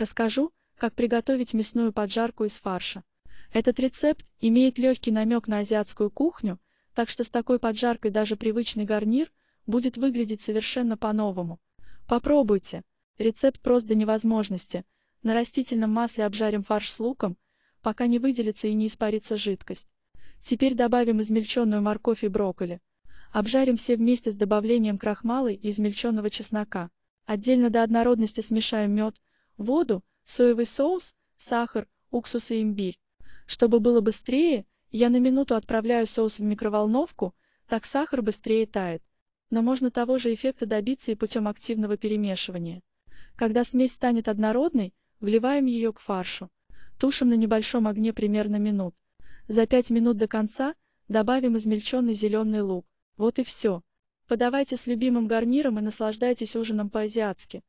Расскажу, как приготовить мясную поджарку из фарша. Этот рецепт имеет легкий намек на азиатскую кухню, так что с такой поджаркой даже привычный гарнир будет выглядеть совершенно по-новому. Попробуйте. Рецепт прост до невозможности. На растительном масле обжарим фарш с луком, пока не выделится и не испарится жидкость. Теперь добавим измельченную морковь и брокколи. Обжарим все вместе с добавлением крахмала и измельченного чеснока. Отдельно до однородности смешаем мед, воду, соевый соус, сахар, уксус и имбирь. Чтобы было быстрее, я на минуту отправляю соус в микроволновку, так сахар быстрее тает. Но можно того же эффекта добиться и путем активного перемешивания. Когда смесь станет однородной, вливаем ее к фаршу. Тушим на небольшом огне примерно минут. За 5 минут до конца добавим измельченный зеленый лук. Вот и все. Подавайте с любимым гарниром и наслаждайтесь ужином по-азиатски.